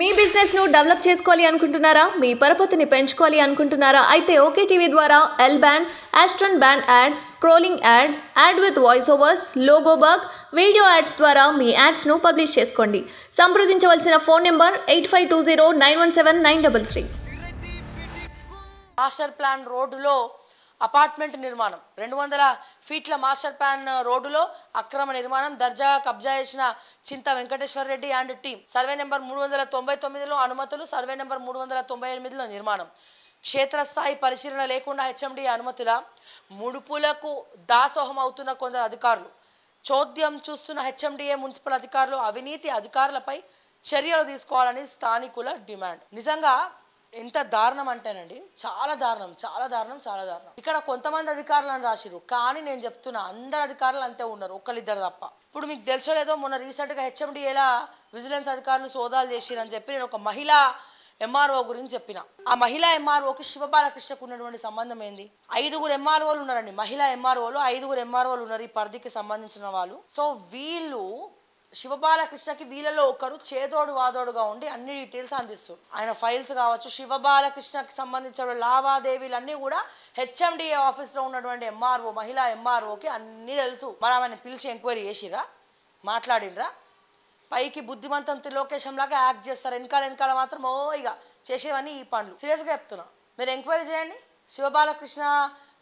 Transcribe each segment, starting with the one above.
మీ బిజినెస్ను డెవలప్ చేసుకోవాలి అనుకుంటున్నారా మీ పరపతిని పెంచుకోవాలి అనుకుంటున్నారా అయితే ఓకే టీవీ ద్వారా L band Aston band ad scrolling ad ad with voice overs logo video ads ద్వారా మీ యాడ్స్ను పబ్లిష్ చేసుకోండి సంప్రదించవలసిన phone number eight five two zero nine one seven nine double three master plan రోడ్డులో apartment నిర్మాణం రెండు వందల ఫీట్ల మాస్టర్ ప్లాన్ రోడ్డులో అక్రమ నిర్మాణం దర్జా కబ్జా చేసిన Chinta Venkateswara Reddy and team survey number మూడు వందల తొంభై తొమ్మిదిలో అనుమతులు సర్వే నెంబర్ మూడు వందల తొంభై ఎనిమిదిలో నిర్మాణం క్షేత్రస్థాయి పరిశీలన లేకుండా హెచ్ఎండి అనుమతుల ముడుపులకు దాసోహం అవుతున్న కొందరు అధికారులు చోద్యం చూస్తున్న హెచ్ఎండిఏ మున్సిపల్ అధికారులు అవినీతి అధికారులపై చర్యలు తీసుకోవాలని స్థానికుల డిమాండ్ నిజంగా ఎంత దారుణం అంటేనండి చాలా దారుణం చాలా దారుణం చాలా దారుణం ఇక్కడ కొంతమంది అధికారులు అని రాసిరు కానీ నేను చెప్తున్నా అందరు అధికారులు అంతే ఉన్నారు ఒకళ్ళిద్దరు తప్ప ఇప్పుడు మీకు తెలుసో లేదో మొన్న రీసెంట్గా హెచ్ఎండి ఎలా విజిలెన్స్ అధికారులు సోదాలు చేసిరని చెప్పి నేను ఒక మహిళ ఎంఆర్ఓ గురించి చెప్పిన ఆ మహిళా ఎంఆర్ఓకి శివబాలకృష్ణకు ఉన్నటువంటి సంబంధం ఏంది ఐదుగురు ఎంఆర్ఓలు ఉన్నారండి మహిళా ఎంఆర్ఓలు ఐదుగురు ఎంఆర్ఓలు ఉన్నారు ఈ పరిధికి సంబంధించిన వాళ్ళు సో వీళ్ళు శివబాలకృష్ణకి వీళ్ళలో ఒకరు చేదోడు వాదోడుగా ఉండి అన్ని డీటెయిల్స్ అందిస్తారు ఆయన ఫైల్స్ కావచ్చు శివబాలకృష్ణకి సంబంధించిన లావాదేవీలు అన్ని కూడా హెచ్ఎండిఏ ఆఫీస్లో ఉన్నటువంటి ఎంఆర్ఓ మహిళా ఎంఆర్ఓకి అన్నీ తెలుసు మరి ఆమె పిలిచి ఎంక్వైరీ చేసిరా మాట్లాడినరా పైకి బుద్ధిమంతం లాగా యాక్ట్ చేస్తారు వెనకాల వెనకాల మాత్రం ఓ ఇక చేసేవన్నీ ఈ పనులు సీరియస్గా చెప్తున్నా మీరు ఎంక్వైరీ చేయండి శివబాలకృష్ణ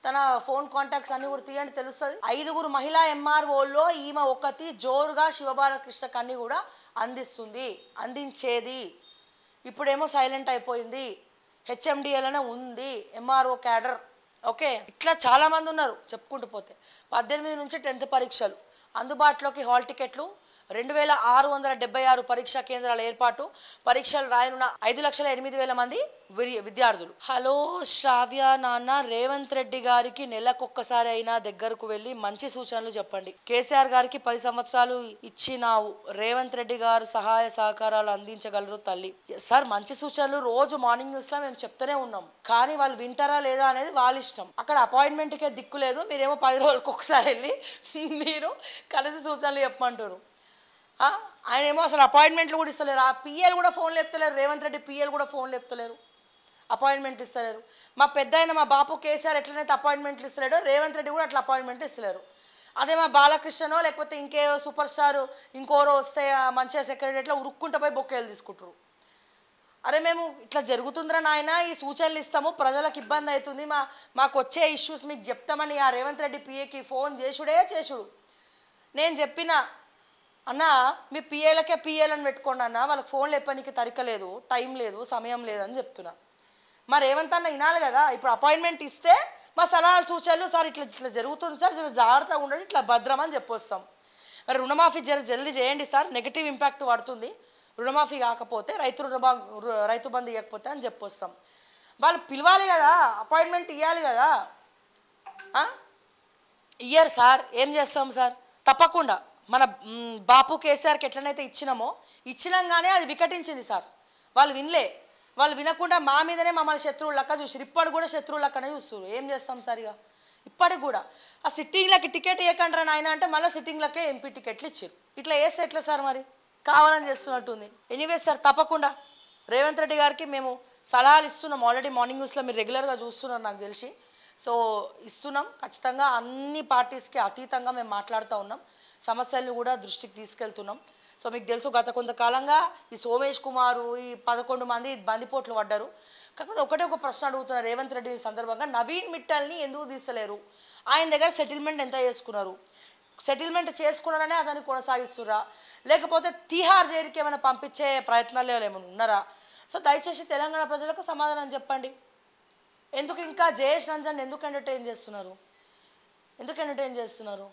తన ఫోన్ కాంటాక్ట్స్ అన్ని కూడా తీయండి తెలుస్తుంది ఐదుగురు మహిళా ఎంఆర్ఓల్లో ఈమె ఒకటి జోరుగా శివబాలకృష్ణ అన్ని కూడా అందిస్తుంది అందించేది ఇప్పుడేమో సైలెంట్ అయిపోయింది హెచ్ఎండిఏలోనే ఉంది ఎంఆర్ఓ క్యాడర్ ఓకే ఇట్లా చాలామంది ఉన్నారు చెప్పుకుంటూ పోతే పద్దెనిమిది నుంచి టెన్త్ పరీక్షలు అందుబాటులోకి హాల్ టికెట్లు రెండు వేల ఆరు వందల డెబ్బై ఆరు పరీక్షా కేంద్రాల ఏర్పాటు పరీక్షలు రాయనున్న ఐదు లక్షల ఎనిమిది వేల మంది విద్యార్థులు హలో శ్రావ్య నాన్న రేవంత్ రెడ్డి గారికి నెలకొక్కసారి అయినా దగ్గరకు వెళ్ళి మంచి సూచనలు చెప్పండి కేసీఆర్ గారికి పది సంవత్సరాలు ఇచ్చినావు రేవంత్ రెడ్డి గారు సహాయ సహకారాలు అందించగలరు తల్లి సార్ మంచి సూచనలు రోజు మార్నింగ్ న్యూస్లో మేము చెప్తూనే ఉన్నాం కానీ వాళ్ళు వింటారా లేదా అనేది వాళ్ళ ఇష్టం అక్కడ అపాయింట్మెంట్కే దిక్కు లేదు మీరేమో పది రోజులకు ఒకసారి వెళ్ళి మీరు కలిసి సూచనలు చెప్పమంటారు ఆయన ఏమో అసలు అపాయింట్మెంట్లు కూడా ఇస్తలేరు ఆ పిఎల్ కూడా ఫోన్ లేపుతలేరు రేవంత్ రెడ్డి పిఎల్ కూడా ఫోన్ లేపుతలేరు అపాయింట్మెంట్లు ఇస్తలేరు మా పెద్ద మా బాపు కేసీఆర్ ఎట్లనైతే అపాయింట్మెంట్లు ఇస్తలేడో రేవంత్ రెడ్డి కూడా అట్లా అపాయింట్మెంట్లు ఇస్తలేరు అదే మా బాలకృష్ణనో లేకపోతే ఇంకే సూపర్ స్టార్ ఇంకోరో వస్తే మంచిగా ఎట్లా ఉరుక్కుంటూ పోయి బొక్కేలు తీసుకుంటారు అరే మేము ఇట్లా జరుగుతుందిరా నాయన ఈ సూచనలు ఇస్తాము ప్రజలకు ఇబ్బంది అవుతుంది మా మాకు వచ్చే ఇష్యూస్ మీకు చెప్తామని ఆ రేవంత్ రెడ్డి పిఏకి ఫోన్ చేసుడే చేసుడు నేను చెప్పిన అన్న మీ పిఏలకే పిఏలను పెట్టుకోండి అన్న వాళ్ళకి ఫోన్ లేపడానికి తరిక లేదు టైం లేదు సమయం లేదని చెప్తున్నా మరి ఏమంతన్నా వినాలి కదా ఇప్పుడు అపాయింట్మెంట్ ఇస్తే మా సలహాలు సూచనలు సార్ ఇట్లా ఇట్లా జరుగుతుంది సార్ ఇట్లా జాగ్రత్తగా ఉండండి ఇట్లా భద్రం అని చెప్పొస్తాం మరి రుణమాఫీ జర జల్దీ చేయండి సార్ నెగిటివ్ ఇంపాక్ట్ పడుతుంది రుణమాఫీ కాకపోతే రైతు రుణమా రైతు బంధు ఇవ్వకపోతే అని చెప్పొస్తాం వాళ్ళు పిలవాలి కదా అపాయింట్మెంట్ ఇవ్వాలి కదా ఇయ్యారు సార్ ఏం చేస్తాం సార్ తప్పకుండా మన బాపు కేసీఆర్కి ఎట్లనైతే ఇచ్చినామో ఇచ్చినాగానే అది వికటించింది సార్ వాళ్ళు వినలే వాళ్ళు వినకుండా మా మీదనే మమ్మల్ని శత్రువులు లెక్క చూసారు ఇప్పుడు కూడా శత్రువులు లెక్కనే చూస్తారు ఏం చేస్తాం సార్ ఇక ఇప్పటికి కూడా ఆ సిట్టింగ్లకి టికెట్ ఇవ్వకండ్రా నాయన అంటే మళ్ళీ సిట్టింగ్లకే ఎంపీ టికెట్లు ఇచ్చారు ఇట్లా వేస్తే ఎట్లా సార్ మరి కావాలని చేస్తున్నట్టుంది ఎనీవేస్ సార్ తప్పకుండా రేవంత్ రెడ్డి గారికి మేము సలహాలు ఇస్తున్నాం ఆల్రెడీ మార్నింగ్ న్యూస్లో మీరు రెగ్యులర్గా చూస్తున్నారు నాకు తెలిసి సో ఇస్తున్నాం ఖచ్చితంగా అన్ని పార్టీస్కి అతీతంగా మేము మాట్లాడుతూ ఉన్నాం సమస్యలను కూడా దృష్టికి తీసుకెళ్తున్నాం సో మీకు తెలుసు గత కొంతకాలంగా ఈ సోమేష్ కుమారు ఈ పదకొండు మంది బందిపోట్లు పడ్డారు కాకపోతే ఒకటే ఒక ప్రశ్న అడుగుతున్న రేవంత్ రెడ్డి సందర్భంగా నవీన్ మిట్టల్ని ఎందుకు తీసలేరు ఆయన దగ్గర సెటిల్మెంట్ ఎంత చేసుకున్నారు సెటిల్మెంట్ చేసుకున్నారనే అతన్ని కొనసాగిస్తురా లేకపోతే తీహార్ జైలుకి ఏమైనా పంపించే ప్రయత్నాలు ఏమైనా ఉన్నారా సో దయచేసి తెలంగాణ ప్రజలకు సమాధానం చెప్పండి ఎందుకు ఇంకా జయేష్ రంజన్ ఎందుకు ఎంటర్టైన్ చేస్తున్నారు ఎందుకు ఎంటర్టైన్ చేస్తున్నారు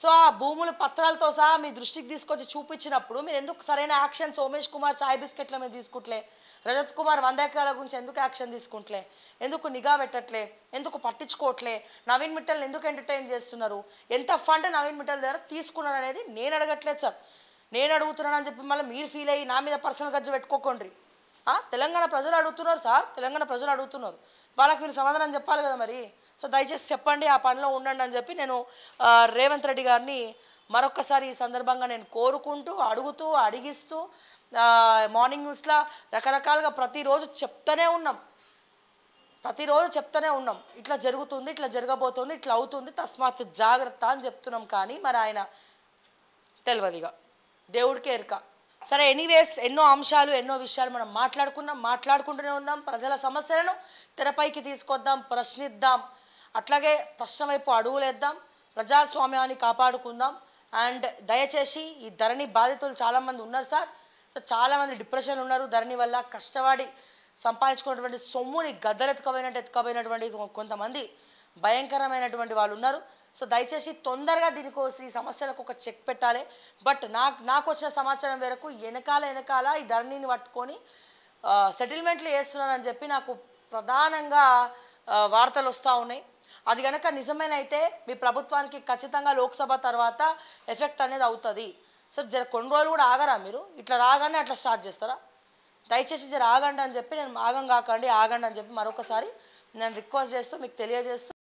సో ఆ భూముల పత్రాలతో సహా మీ దృష్టికి తీసుకొచ్చి చూపించినప్పుడు మీరు ఎందుకు సరైన యాక్షన్ సోమేష్ కుమార్ చాయ్ బిస్కెట్ల మీద తీసుకుంటలే రజత్ కుమార్ వంద ఎకరాల గురించి ఎందుకు యాక్షన్ తీసుకుంటలే ఎందుకు నిఘా పెట్టట్లే ఎందుకు పట్టించుకోవట్లే నవీన్ మిట్టల్ని ఎందుకు ఎంటర్టైన్ చేస్తున్నారు ఎంత ఫండ్ నవీన్ మిట్టల్ దగ్గర తీసుకున్నారు అనేది నేను అడగట్లేదు సార్ నేను అడుగుతున్నానని చెప్పి మళ్ళీ మీరు ఫీల్ అయ్యి నా మీద పర్సనల్ ఖర్చు పెట్టుకోకండి తెలంగాణ ప్రజలు అడుగుతున్నారు సార్ తెలంగాణ ప్రజలు అడుగుతున్నారు వాళ్ళకి మీరు సమాధానం చెప్పాలి కదా మరి సో దయచేసి చెప్పండి ఆ పనిలో ఉండండి అని చెప్పి నేను రేవంత్ రెడ్డి గారిని మరొక్కసారి ఈ సందర్భంగా నేను కోరుకుంటూ అడుగుతూ అడిగిస్తూ మార్నింగ్ న్యూస్లో రకరకాలుగా ప్రతిరోజు చెప్తూనే ఉన్నాం ప్రతిరోజు చెప్తూనే ఉన్నాం ఇట్లా జరుగుతుంది ఇట్లా జరగబోతుంది ఇట్లా అవుతుంది తస్మాత్ జాగ్రత్త అని చెప్తున్నాం కానీ మరి ఆయన తెలియదిగా దేవుడికే ఎరక సరే ఎనీవేస్ ఎన్నో అంశాలు ఎన్నో విషయాలు మనం మాట్లాడుకున్నాం మాట్లాడుకుంటూనే ఉందాం ప్రజల సమస్యలను తెరపైకి తీసుకొద్దాం ప్రశ్నిద్దాం అట్లాగే ప్రశ్న వైపు అడుగులేద్దాం ప్రజాస్వామ్యాన్ని కాపాడుకుందాం అండ్ దయచేసి ఈ ధరణి బాధితులు చాలామంది ఉన్నారు సార్ సో చాలామంది డిప్రెషన్ ఉన్నారు ధరణి వల్ల కష్టపడి సంపాదించుకున్నటువంటి సొమ్ముని గద్దలు ఎత్తుకపోయినట్టు ఎత్తుకపోయినటువంటి కొంతమంది భయంకరమైనటువంటి వాళ్ళు ఉన్నారు సో దయచేసి తొందరగా దీనికోసి ఈ సమస్యలకు ఒక చెక్ పెట్టాలి బట్ నాకు నాకు వచ్చిన సమాచారం వరకు వెనకాల వెనకాల ఈ ధరణిని పట్టుకొని సెటిల్మెంట్లు చేస్తున్నానని చెప్పి నాకు ప్రధానంగా వార్తలు వస్తూ ఉన్నాయి అది కనుక నిజమేనైతే మీ ప్రభుత్వానికి ఖచ్చితంగా లోక్సభ తర్వాత ఎఫెక్ట్ అనేది అవుతుంది సో జర కొన్ని రోజులు కూడా ఆగరా మీరు ఇట్లా రాగానే అట్లా స్టార్ట్ చేస్తారా దయచేసి జర ఆగండి అని చెప్పి నేను ఆగం కాకండి ఆగండి అని చెప్పి మరొకసారి నేను రిక్వెస్ట్ చేస్తూ మీకు తెలియజేస్తూ